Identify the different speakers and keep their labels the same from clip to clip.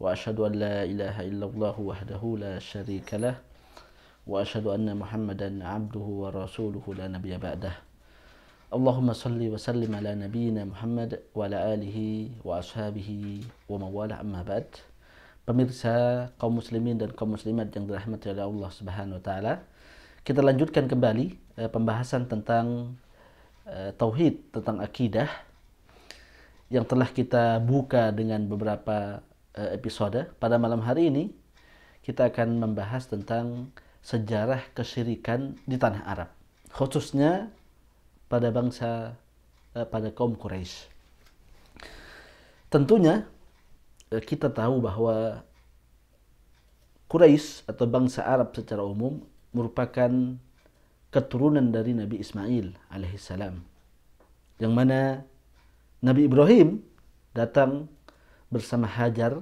Speaker 1: وأشهد أن لا إله إلا الله وحده لا شريك له وأشهد أن محمدا عبده ورسوله لا نبي بعده اللهم صل وسلم على نبينا Muhammad وعلى آله وأصحابه ومواله أما بعد Pemirsa, kaum muslimin dan kaum muslimat yang dirahmati oleh Allah Subhanahu wa taala. Kita lanjutkan kembali eh, pembahasan tentang eh, tauhid, tentang akidah yang telah kita buka dengan beberapa Eh, episode pada malam hari ini kita akan membahas tentang sejarah kesyirikan di tanah Arab khususnya pada bangsa eh, pada kaum Quraisy. Tentunya eh, kita tahu bahwa Quraisy atau bangsa Arab secara umum merupakan keturunan dari Nabi Ismail alaihissalam. Yang mana Nabi Ibrahim datang bersama Hajar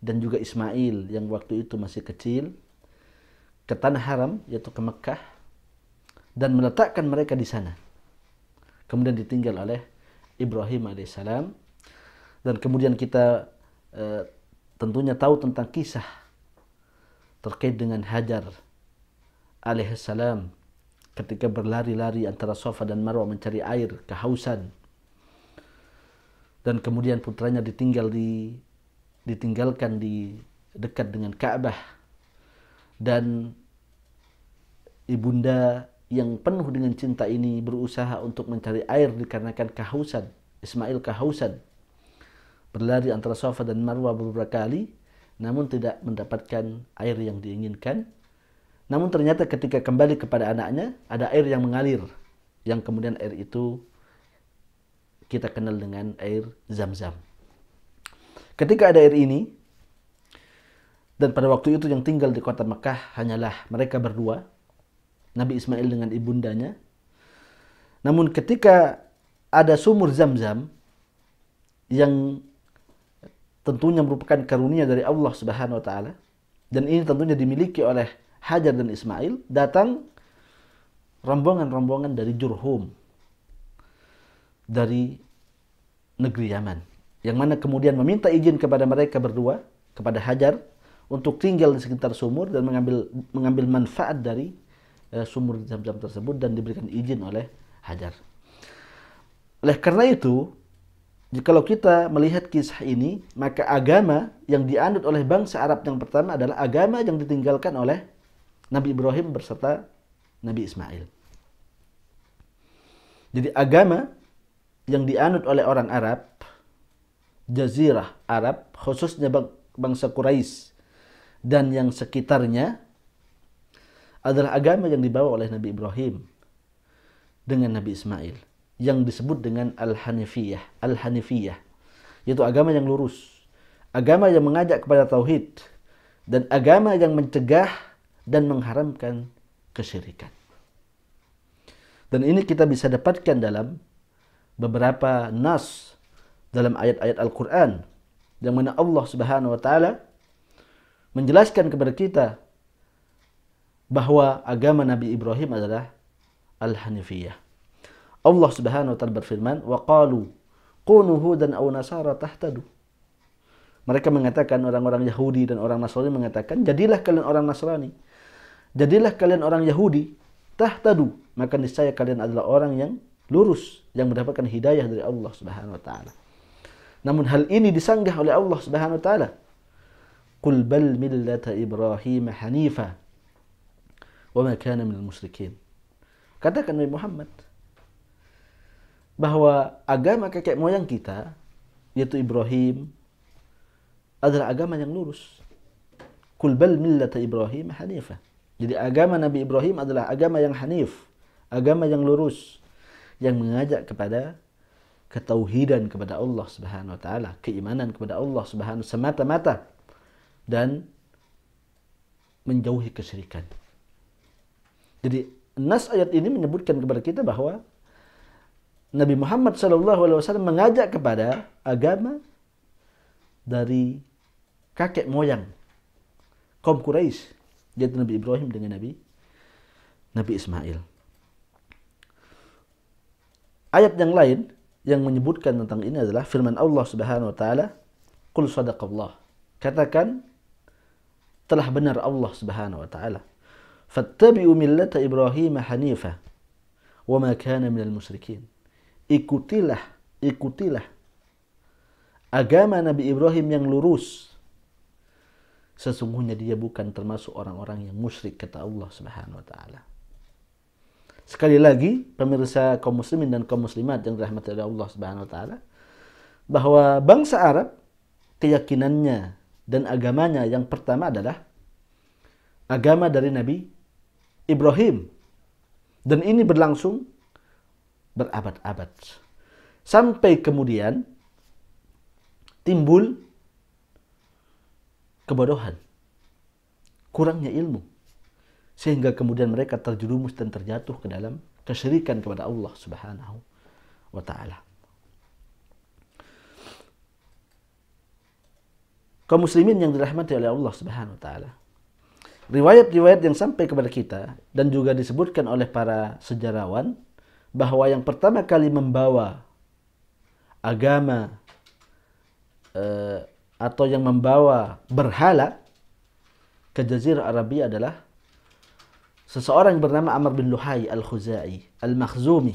Speaker 1: dan juga Ismail yang waktu itu masih kecil ke tanah haram yaitu ke Mekah dan meletakkan mereka di sana. Kemudian ditinggal oleh Ibrahim alaihissalam dan kemudian kita e, tentunya tahu tentang kisah terkait dengan Hajar alaihissalam ketika berlari-lari antara Sofa dan marwah mencari air kehausan dan kemudian putranya ditinggal di ditinggalkan di dekat dengan Ka'bah dan ibunda yang penuh dengan cinta ini berusaha untuk mencari air dikarenakan kehausan Ismail kehausan berlari antara Sofa dan Marwa beberapa kali namun tidak mendapatkan air yang diinginkan namun ternyata ketika kembali kepada anaknya ada air yang mengalir yang kemudian air itu kita kenal dengan air zam-zam. Ketika ada air ini, dan pada waktu itu yang tinggal di kota Mekah hanyalah mereka berdua, Nabi Ismail dengan ibundanya. Namun ketika ada sumur zam-zam yang tentunya merupakan karunia dari Allah Subhanahu wa taala dan ini tentunya dimiliki oleh Hajar dan Ismail datang rombongan-rombongan dari Jurhum dari negeri Yaman. Yang mana kemudian meminta izin kepada mereka berdua, kepada Hajar, untuk tinggal di sekitar sumur dan mengambil mengambil manfaat dari uh, sumur jam-jam tersebut dan diberikan izin oleh Hajar. Oleh karena itu, kalau kita melihat kisah ini, maka agama yang dianut oleh bangsa Arab yang pertama adalah agama yang ditinggalkan oleh Nabi Ibrahim berserta Nabi Ismail. Jadi agama yang dianut oleh orang Arab, jazirah Arab, khususnya bangsa Quraisy dan yang sekitarnya adalah agama yang dibawa oleh Nabi Ibrahim dengan Nabi Ismail yang disebut dengan Al-Hanifiyah, Al-Hanifiyah yaitu agama yang lurus, agama yang mengajak kepada tauhid dan agama yang mencegah dan mengharamkan kesyirikan. Dan ini kita bisa dapatkan dalam beberapa nas dalam ayat-ayat Al-Quran yang mana Allah Subhanahu wa taala menjelaskan kepada kita bahwa agama Nabi Ibrahim adalah al-hanifiyah. Allah Subhanahu wa taala berfirman, وَقَالُوا qalu kunu hudan Mereka mengatakan orang-orang Yahudi dan orang Nasrani mengatakan, "Jadilah kalian orang Nasrani. Jadilah kalian orang Yahudi, tahtadu, maka niscaya kalian adalah orang yang lurus yang mendapatkan hidayah dari Allah Subhanahu wa taala. Namun hal ini disanggah oleh Allah Subhanahu wa taala. Qul bal millata Ibrahim hanifa wa ma kana minal musyrikin. Katakan Nabi Muhammad bahwa agama kakek moyang kita yaitu Ibrahim adalah agama yang lurus. Qul bal millata Ibrahim hanifa. Jadi agama Nabi Ibrahim adalah agama yang hanif, agama yang lurus yang mengajak kepada ketauhidan kepada Allah Subhanahu wa taala, keimanan kepada Allah Subhanahu semata-mata dan menjauhi kesyirikan. Jadi nas ayat ini menyebutkan kepada kita bahwa Nabi Muhammad SAW mengajak kepada agama dari kakek moyang kaum Quraisy yaitu Nabi Ibrahim dengan Nabi Nabi Ismail. Ayat yang lain yang menyebutkan tentang ini adalah firman Allah Subhanahu wa taala, "Qul sadaqallah." Katakan telah benar Allah Subhanahu wa taala. Fattabi'u millata Ibrahim hanifa wa ma kana minal musyrikin. Ikutilah, ikutilah agama Nabi Ibrahim yang lurus. Sesungguhnya dia bukan termasuk orang-orang yang musyrik kata Allah Subhanahu wa taala. Sekali lagi, pemirsa kaum muslimin dan kaum muslimat yang dirahmati oleh Allah Subhanahu wa taala, bahwa bangsa Arab keyakinannya dan agamanya yang pertama adalah agama dari Nabi Ibrahim. Dan ini berlangsung berabad-abad. Sampai kemudian timbul kebodohan, kurangnya ilmu sehingga kemudian mereka terjerumus dan terjatuh ke dalam kesyirikan kepada Allah Subhanahu wa taala. Kaum muslimin yang dirahmati oleh Allah Subhanahu wa taala. Riwayat-riwayat yang sampai kepada kita dan juga disebutkan oleh para sejarawan bahwa yang pertama kali membawa agama eh, atau yang membawa berhala ke Jazirah Arabia adalah seseorang yang bernama Amr bin Luhai Al-Khuzai Al-Makhzumi.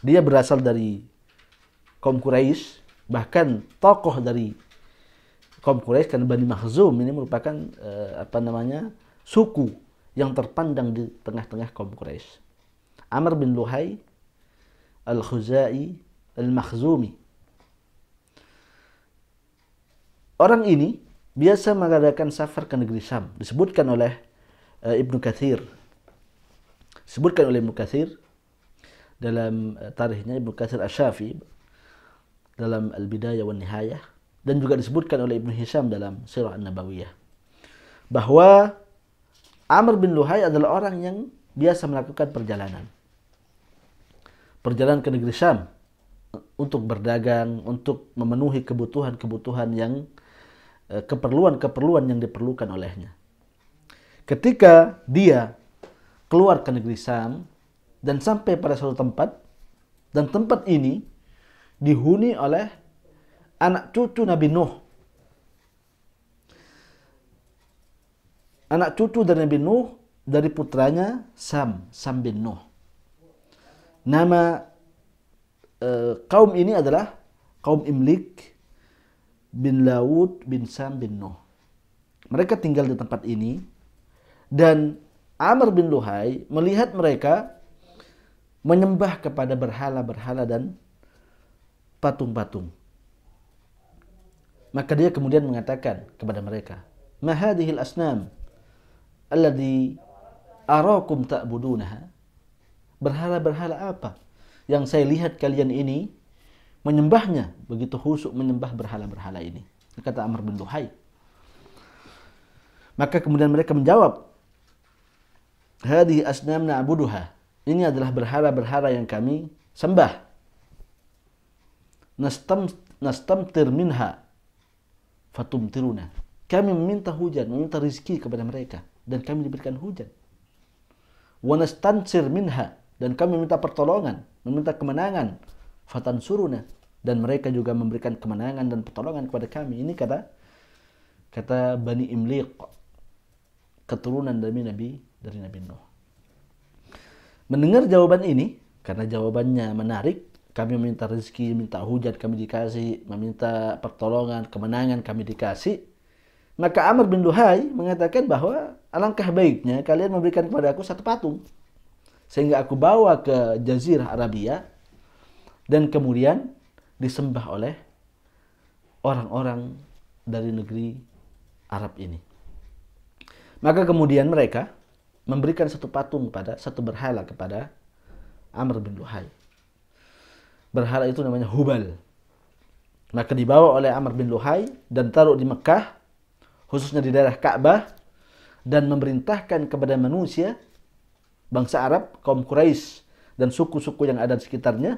Speaker 1: Dia berasal dari kaum Quraisy, bahkan tokoh dari kaum Quraisy karena Bani Makhzum ini merupakan eh, apa namanya? suku yang terpandang di tengah-tengah kaum Quraisy. Amr bin Luhai Al-Khuzai Al-Makhzumi. Orang ini biasa mengadakan safar ke negeri Syam. Disebutkan oleh Eh, Ibnu Kathir. Sebutkan oleh Ibnu Kathir dalam eh, tarikhnya Ibnu Kathir Asyafi dalam Al-Bidayah wa Nihayah dan juga disebutkan oleh Ibnu Hisham dalam Sirah An-Nabawiyah bahwa Amr bin Luhai adalah orang yang biasa melakukan perjalanan. Perjalanan ke negeri Syam untuk berdagang, untuk memenuhi kebutuhan-kebutuhan yang eh, keperluan-keperluan yang diperlukan olehnya. Ketika dia keluar ke negeri Sam dan sampai pada suatu tempat dan tempat ini dihuni oleh anak cucu Nabi Nuh. Anak cucu dari Nabi Nuh dari putranya Sam, Sam bin Nuh. Nama e, kaum ini adalah kaum Imlik bin laut bin Sam bin Nuh. Mereka tinggal di tempat ini dan Amr bin Luhai melihat mereka menyembah kepada berhala-berhala dan patung-patung. Maka dia kemudian mengatakan kepada mereka, "Mahadihil asnam alladhi arakum ta'budunaha?" Berhala-berhala apa yang saya lihat kalian ini menyembahnya begitu khusuk menyembah berhala-berhala ini? Kata Amr bin Luhai. Maka kemudian mereka menjawab, Hadi asnam na'buduha. Ini adalah berhala-berhala yang kami sembah. Nastam nastamtir minha fatumtiruna. Kami meminta hujan, meminta rizki kepada mereka dan kami diberikan hujan. Wa nastansir minha dan kami meminta pertolongan, meminta kemenangan fatansuruna dan mereka juga memberikan kemenangan dan pertolongan kepada kami. Ini kata kata Bani Imliq keturunan dari Nabi dari Nabi Nuh. Mendengar jawaban ini, karena jawabannya menarik, kami meminta rezeki, minta hujan kami dikasih, meminta pertolongan, kemenangan kami dikasih. Maka Amr bin Luhai mengatakan bahwa alangkah baiknya kalian memberikan kepada aku satu patung. Sehingga aku bawa ke Jazirah Arabia dan kemudian disembah oleh orang-orang dari negeri Arab ini. Maka kemudian mereka memberikan satu patung pada satu berhala kepada Amr bin Luhai. Berhala itu namanya Hubal. Maka dibawa oleh Amr bin Luhai dan taruh di Mekah, khususnya di daerah Ka'bah, dan memerintahkan kepada manusia, bangsa Arab, kaum Quraisy dan suku-suku yang ada di sekitarnya,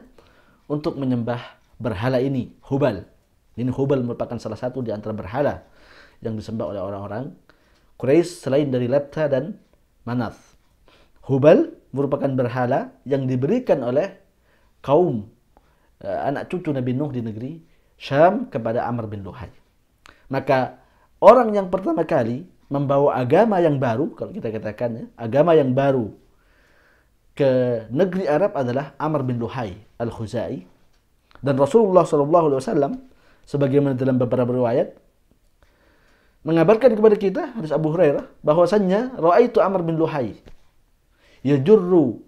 Speaker 1: untuk menyembah berhala ini, Hubal. Ini Hubal merupakan salah satu di antara berhala yang disembah oleh orang-orang Quraisy selain dari Lepta dan Manaf. Hubal merupakan berhala yang diberikan oleh kaum eh, anak cucu Nabi Nuh di negeri Syam kepada Amr bin Luhai. Maka orang yang pertama kali membawa agama yang baru, kalau kita katakan ya, agama yang baru ke negeri Arab adalah Amr bin Luhai al-Khuzai. Dan Rasulullah SAW sebagaimana dalam beberapa riwayat mengabarkan kepada kita hadis Abu Hurairah bahwasannya raaitu Amr bin Luhai yajurru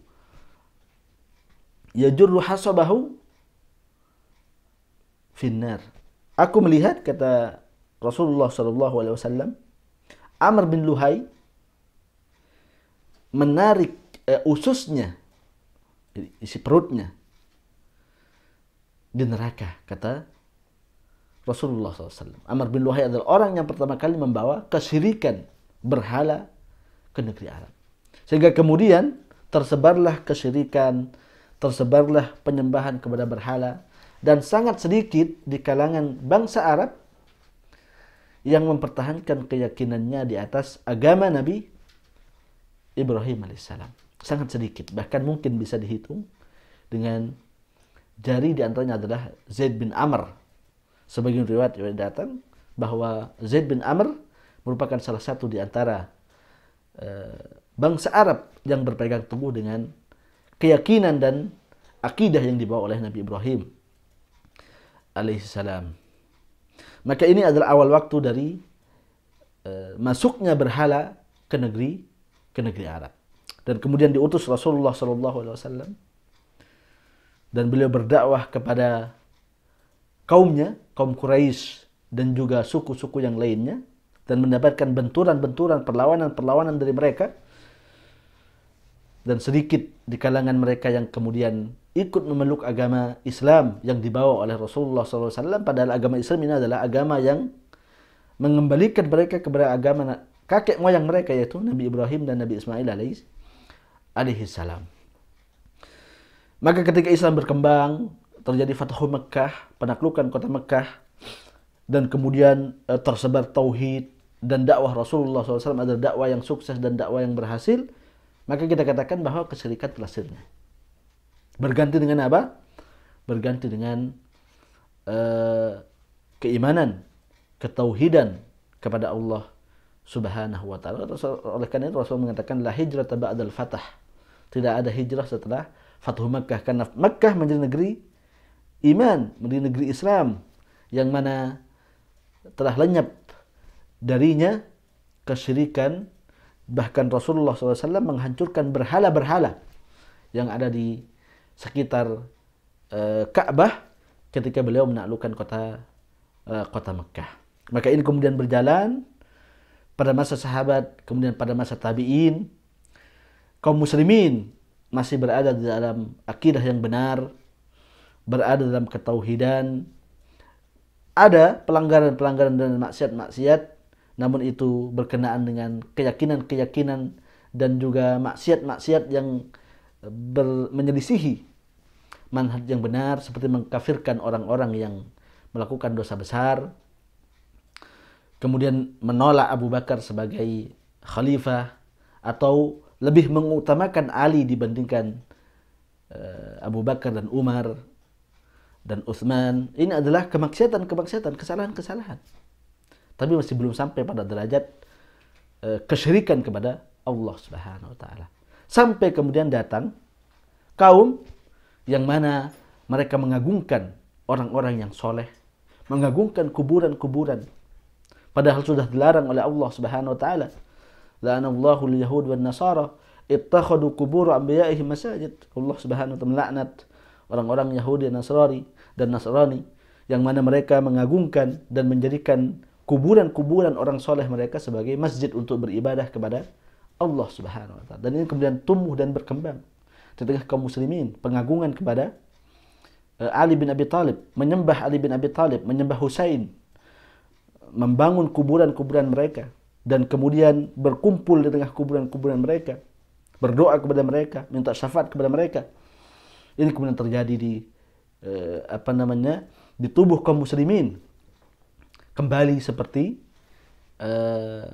Speaker 1: yajurru hasabahu finnar. Aku melihat kata Rasulullah Shallallahu Alaihi Wasallam, Amr bin Luhai menarik eh, ususnya, isi perutnya di neraka kata Rasulullah SAW. Amr bin Luhai adalah orang yang pertama kali membawa kesyirikan berhala ke negeri Arab. Sehingga kemudian tersebarlah kesyirikan, tersebarlah penyembahan kepada berhala, dan sangat sedikit di kalangan bangsa Arab yang mempertahankan keyakinannya di atas agama Nabi Ibrahim alaihissalam. Sangat sedikit, bahkan mungkin bisa dihitung dengan jari di antaranya adalah Zaid bin Amr sebagian riwayat yang datang bahwa Zaid bin Amr merupakan salah satu di antara eh, bangsa Arab yang berpegang teguh dengan keyakinan dan akidah yang dibawa oleh Nabi Ibrahim alaihissalam. Maka ini adalah awal waktu dari eh, masuknya berhala ke negeri ke negeri Arab. Dan kemudian diutus Rasulullah SAW dan beliau berdakwah kepada kaumnya, kaum Quraisy dan juga suku-suku yang lainnya dan mendapatkan benturan-benturan perlawanan-perlawanan dari mereka dan sedikit di kalangan mereka yang kemudian ikut memeluk agama Islam yang dibawa oleh Rasulullah SAW padahal agama Islam ini adalah agama yang mengembalikan mereka kepada agama kakek moyang mereka yaitu Nabi Ibrahim dan Nabi Ismail Alaihissalam Maka ketika Islam berkembang, terjadi Fathu Mekah, penaklukan kota Mekah, dan kemudian e, tersebar tauhid dan dakwah Rasulullah SAW adalah dakwah yang sukses dan dakwah yang berhasil, maka kita katakan bahwa kesyirikan telah sirna. Berganti dengan apa? Berganti dengan e, keimanan, ketauhidan kepada Allah Subhanahu wa taala. Oleh karena itu Rasul mengatakan la hijrata ba'dal fatah. Tidak ada hijrah setelah Fathu Makkah karena Makkah menjadi negeri iman di negeri Islam yang mana telah lenyap darinya kesyirikan bahkan Rasulullah SAW menghancurkan berhala-berhala yang ada di sekitar e, Ka'bah ketika beliau menaklukkan kota e, kota Mekah. Maka ini kemudian berjalan pada masa sahabat, kemudian pada masa tabi'in, kaum muslimin masih berada di dalam akidah yang benar, berada dalam ketauhidan. Ada pelanggaran-pelanggaran dan maksiat-maksiat, namun itu berkenaan dengan keyakinan-keyakinan dan juga maksiat-maksiat yang eh, ber, menyelisihi manhaj yang benar seperti mengkafirkan orang-orang yang melakukan dosa besar kemudian menolak Abu Bakar sebagai khalifah atau lebih mengutamakan Ali dibandingkan eh, Abu Bakar dan Umar dan Utsman ini adalah kemaksiatan-kemaksiatan, kesalahan-kesalahan. Tapi masih belum sampai pada derajat e, kesyirikan kepada Allah Subhanahu wa taala. Sampai kemudian datang kaum yang mana mereka mengagungkan orang-orang yang soleh, mengagungkan kuburan-kuburan. Padahal sudah dilarang oleh Allah Subhanahu wa taala. La'anallahu al-yahud wan nasara ittakhadhu qubur anbiya'ihim masajid. Allah Subhanahu wa taala melaknat orang-orang Yahudi dan Nasrani dan Nasrani yang mana mereka mengagungkan dan menjadikan kuburan-kuburan orang soleh mereka sebagai masjid untuk beribadah kepada Allah Subhanahu wa taala. Dan ini kemudian tumbuh dan berkembang di tengah kaum muslimin pengagungan kepada eh, Ali bin Abi Thalib, menyembah Ali bin Abi Thalib, menyembah Husain, membangun kuburan-kuburan mereka dan kemudian berkumpul di tengah kuburan-kuburan mereka, berdoa kepada mereka, minta syafaat kepada mereka ini kemudian terjadi di eh, apa namanya di tubuh kaum muslimin kembali seperti eh,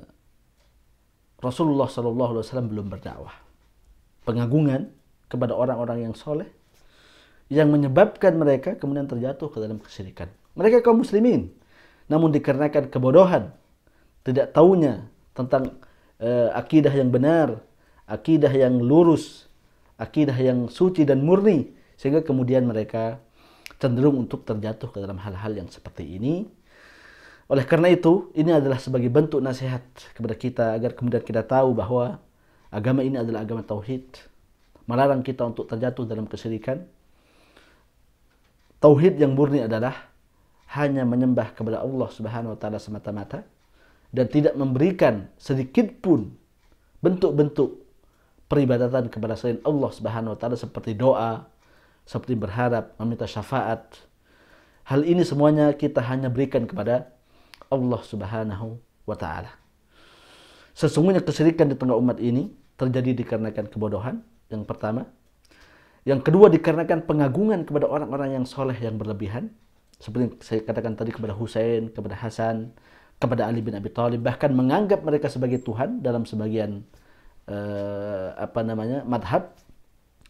Speaker 1: Rasulullah Shallallahu Alaihi Wasallam belum berdakwah pengagungan kepada orang-orang yang soleh yang menyebabkan mereka kemudian terjatuh ke dalam kesyirikan. Mereka kaum muslimin, namun dikarenakan kebodohan, tidak tahunya tentang e, akidah yang benar, akidah yang lurus, akidah yang suci dan murni sehingga kemudian mereka cenderung untuk terjatuh ke dalam hal-hal yang seperti ini. Oleh karena itu, ini adalah sebagai bentuk nasihat kepada kita agar kemudian kita tahu bahwa agama ini adalah agama tauhid, melarang kita untuk terjatuh dalam kesyirikan. Tauhid yang murni adalah hanya menyembah kepada Allah Subhanahu wa taala semata-mata dan tidak memberikan sedikit pun bentuk-bentuk peribadatan kepada selain Allah Subhanahu wa taala seperti doa, seperti berharap, meminta syafaat. Hal ini semuanya kita hanya berikan kepada Allah Subhanahu wa taala. Sesungguhnya kesyirikan di tengah umat ini terjadi dikarenakan kebodohan yang pertama. Yang kedua dikarenakan pengagungan kepada orang-orang yang soleh yang berlebihan. Seperti yang saya katakan tadi kepada Husain, kepada Hasan, kepada Ali bin Abi Thalib bahkan menganggap mereka sebagai Tuhan dalam sebagian eh, apa namanya madhab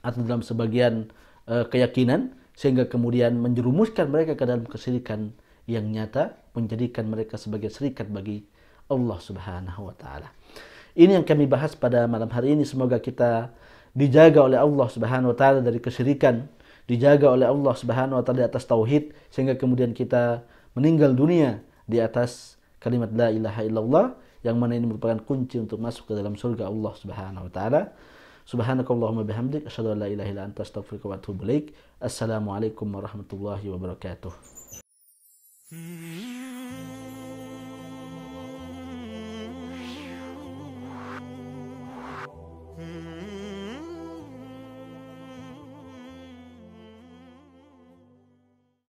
Speaker 1: atau dalam sebagian eh, keyakinan sehingga kemudian menjerumuskan mereka ke dalam kesirikan yang nyata menjadikan mereka sebagai serikat bagi Allah Subhanahu wa taala. Ini yang kami bahas pada malam hari ini semoga kita dijaga oleh Allah Subhanahu wa taala dari kesyirikan, dijaga oleh Allah Subhanahu wa taala di atas tauhid sehingga kemudian kita meninggal dunia di atas kalimat la ilaha illallah yang mana ini merupakan kunci untuk masuk ke dalam surga Allah Subhanahu wa taala. Subhanakallahumma bihamdik asyhadu an la ilaha illa anta astaghfiruka wa atubu ilaik. Assalamualaikum warahmatullahi wabarakatuh. Hmm.